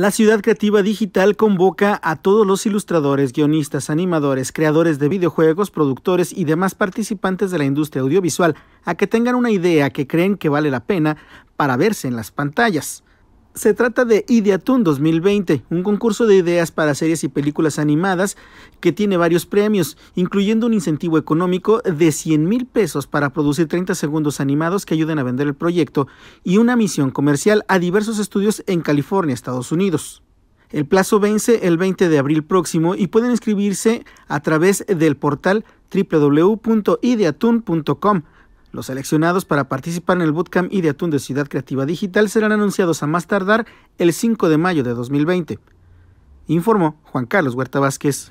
La Ciudad Creativa Digital convoca a todos los ilustradores, guionistas, animadores, creadores de videojuegos, productores y demás participantes de la industria audiovisual a que tengan una idea que creen que vale la pena para verse en las pantallas. Se trata de Ideatun 2020, un concurso de ideas para series y películas animadas que tiene varios premios, incluyendo un incentivo económico de 100 mil pesos para producir 30 segundos animados que ayuden a vender el proyecto y una misión comercial a diversos estudios en California, Estados Unidos. El plazo vence el 20 de abril próximo y pueden inscribirse a través del portal www.ideatun.com los seleccionados para participar en el Bootcamp Ideatún de Ciudad Creativa Digital serán anunciados a más tardar el 5 de mayo de 2020. Informó Juan Carlos Huerta Vázquez.